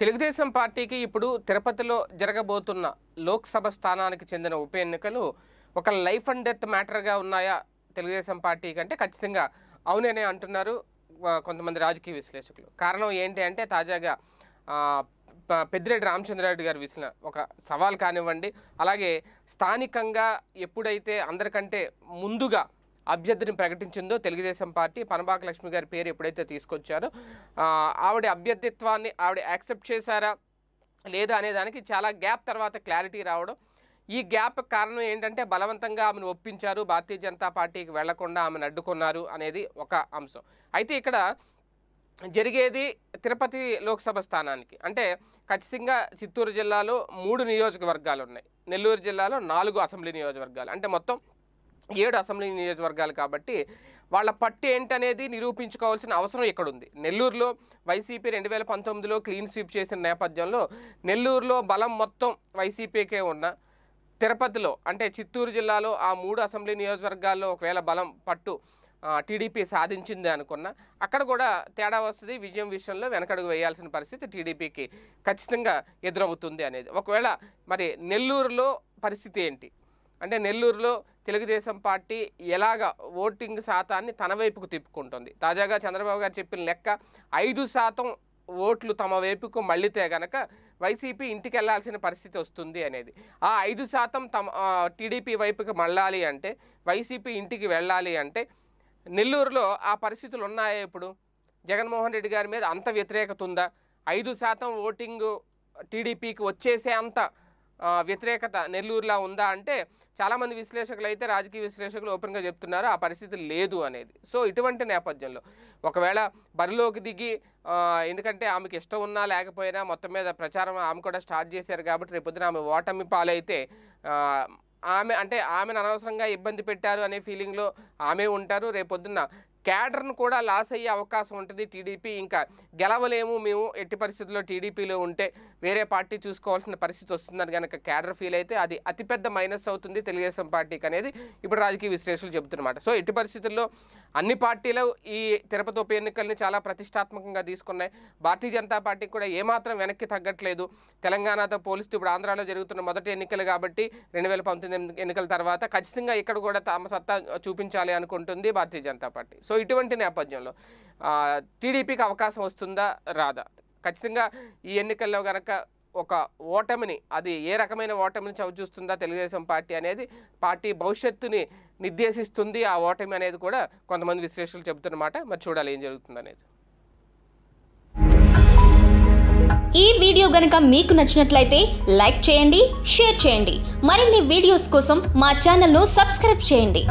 తెలుగుదేశం పార్టీకి ఇప్పుడు తిరుపతిలో జరగబోతున్న లోక్సభ స్థానానికి చెందిన ఉప ఎన్నికలు ఒక లైఫ్ అండ్ డెత్ మ్యాటర్గా ఉన్నాయా తెలుగుదేశం పార్టీ కంటే ఖచ్చితంగా అవుననే అంటున్నారు కొంతమంది రాజకీయ విశ్లేషకులు కారణం ఏంటి అంటే తాజాగా పెద్దిరెడ్డి రామచంద్రారెడ్డి గారు విసిన ఒక సవాల్ కానివ్వండి అలాగే స్థానికంగా ఎప్పుడైతే అందరికంటే ముందుగా అభ్యర్థిని ప్రకటించిందో తెలుగుదేశం పార్టీ పనబాక లక్ష్మి గారి పేరు ఎప్పుడైతే తీసుకొచ్చారో ఆవిడ అభ్యర్థిత్వాన్ని ఆవిడ యాక్సెప్ట్ చేశారా లేదా అనేదానికి చాలా గ్యాప్ తర్వాత క్లారిటీ రావడం ఈ గ్యాప్ కారణం ఏంటంటే బలవంతంగా ఆమెను ఒప్పించారు భారతీయ జనతా పార్టీకి వెళ్లకుండా ఆమెను అడ్డుకున్నారు అనేది ఒక అంశం అయితే ఇక్కడ జరిగేది తిరుపతి లోక్సభ స్థానానికి అంటే ఖచ్చితంగా చిత్తూరు జిల్లాలో మూడు నియోజకవర్గాలు ఉన్నాయి నెల్లూరు జిల్లాలో నాలుగు అసెంబ్లీ నియోజకవర్గాలు అంటే మొత్తం ఏడు అసెంబ్లీ నియోజకవర్గాలు కాబట్టి వాళ్ళ పట్టి ఏంటనేది నిరూపించుకోవాల్సిన అవసరం ఇక్కడుంది నెల్లూరులో వైసీపీ రెండు వేల పంతొమ్మిదిలో క్లీన్ స్వీప్ చేసిన నేపథ్యంలో నెల్లూరులో బలం మొత్తం వైసీపీకే ఉన్న తిరుపతిలో అంటే చిత్తూరు జిల్లాలో ఆ మూడు అసెంబ్లీ నియోజకవర్గాల్లో ఒకవేళ బలం పట్టు టీడీపీ సాధించింది అనుకున్న అక్కడ కూడా తేడా వస్తుంది విజయం విషయంలో వెనకడుగు వేయాల్సిన పరిస్థితి టీడీపీకి ఖచ్చితంగా ఎదురవుతుంది అనేది ఒకవేళ మరి నెల్లూరులో పరిస్థితి ఏంటి అంటే నెల్లూరులో తెలుగుదేశం పార్టీ ఎలాగ ఓటింగ్ శాతాన్ని తన వైపుకు తిప్పుకుంటుంది తాజాగా చంద్రబాబు గారు చెప్పిన లెక్క ఐదు శాతం ఓట్లు తమ వైపుకు మళ్ళితే గనక వైసీపీ ఇంటికి వెళ్లాల్సిన పరిస్థితి వస్తుంది అనేది ఆ ఐదు శాతం తమ టీడీపీ వైపుకి మళ్ళాలి అంటే వైసీపీ ఇంటికి వెళ్ళాలి అంటే నెల్లూరులో ఆ పరిస్థితులు ఉన్నాయా ఇప్పుడు జగన్మోహన్ రెడ్డి గారి మీద అంత వ్యతిరేకత ఉందా ఐదు శాతం ఓటింగు టీడీపీకి వచ్చేసే అంత వ్యతిరేకత నెల్లూరులా ఉందా అంటే చాలామంది విశ్లేషకులు అయితే రాజకీయ విశ్లేషకులు ఓపెన్గా చెప్తున్నారు ఆ పరిస్థితి లేదు అనేది సో ఇటువంటి నేపథ్యంలో ఒకవేళ బరిలోకి దిగి ఎందుకంటే ఆమెకి ఇష్టం ఉన్నా లేకపోయినా మొత్తం మీద ప్రచారం ఆమె కూడా స్టార్ట్ చేశారు కాబట్టి రేపొద్దున ఆమె ఓటమి పాలైతే ఆమె అంటే ఆమెను అనవసరంగా ఇబ్బంది పెట్టారు అనే ఫీలింగ్లో ఆమె ఉంటారు రేపొద్దున్న క్యాడర్ను కూడా లాస్ అయ్యే అవకాశం ఉంటుంది టీడీపీ ఇంకా గెలవలేము మేము ఎట్టి పరిస్థితుల్లో టీడీపీలో ఉంటే వేరే పార్టీ చూసుకోవాల్సిన పరిస్థితి వస్తుందని కనుక క్యాడర్ ఫీల్ అయితే అది అతిపెద్ద మైనస్ అవుతుంది తెలుగుదేశం పార్టీకి అనేది ఇప్పుడు రాజకీయ విశ్లేషణలు చెబుతున్నమాట సో ఎట్టి పరిస్థితుల్లో అన్ని పార్టీలు ఈ తిరుపతి ఉప ఎన్నికల్ని చాలా ప్రతిష్టాత్మకంగా తీసుకున్నాయి భారతీయ జనతా పార్టీ కూడా ఏమాత్రం వెనక్కి తగ్గట్లేదు తెలంగాణతో పోలిస్తూ ఇప్పుడు ఆంధ్రాలో జరుగుతున్న మొదటి ఎన్నికలు కాబట్టి రెండు వేల పంతొమ్మిది ఎన్నికల తర్వాత ఖచ్చితంగా ఇక్కడ కూడా తమ సత్తా చూపించాలి అనుకుంటుంది భారతీయ జనతా పార్టీ సో ఇటువంటి నేపథ్యంలో టీడీపీకి అవకాశం వస్తుందా రాదా ఖచ్చితంగా ఈ ఎన్నికల్లో కనుక ఒక ఓటమిని అది ఏ రకమైన ఓటమిని చవిచూస్తుందా తెలుగుదేశం పార్టీ అనేది పార్టీ భవిష్యత్తుని నిర్దేశిస్తుంది ఆ ఓటమి అనేది కూడా కొంతమంది విశ్లేషకులు చెబుతున్నమాట మరి చూడాలి ఏం జరుగుతుంది అనేది ఈ వీడియో గనుక మీకు నచ్చినట్లయితే లైక్ చేయండి షేర్ చేయండి మరిన్ని వీడియోస్ కోసం మా ఛానల్ను సబ్స్క్రైబ్ చేయండి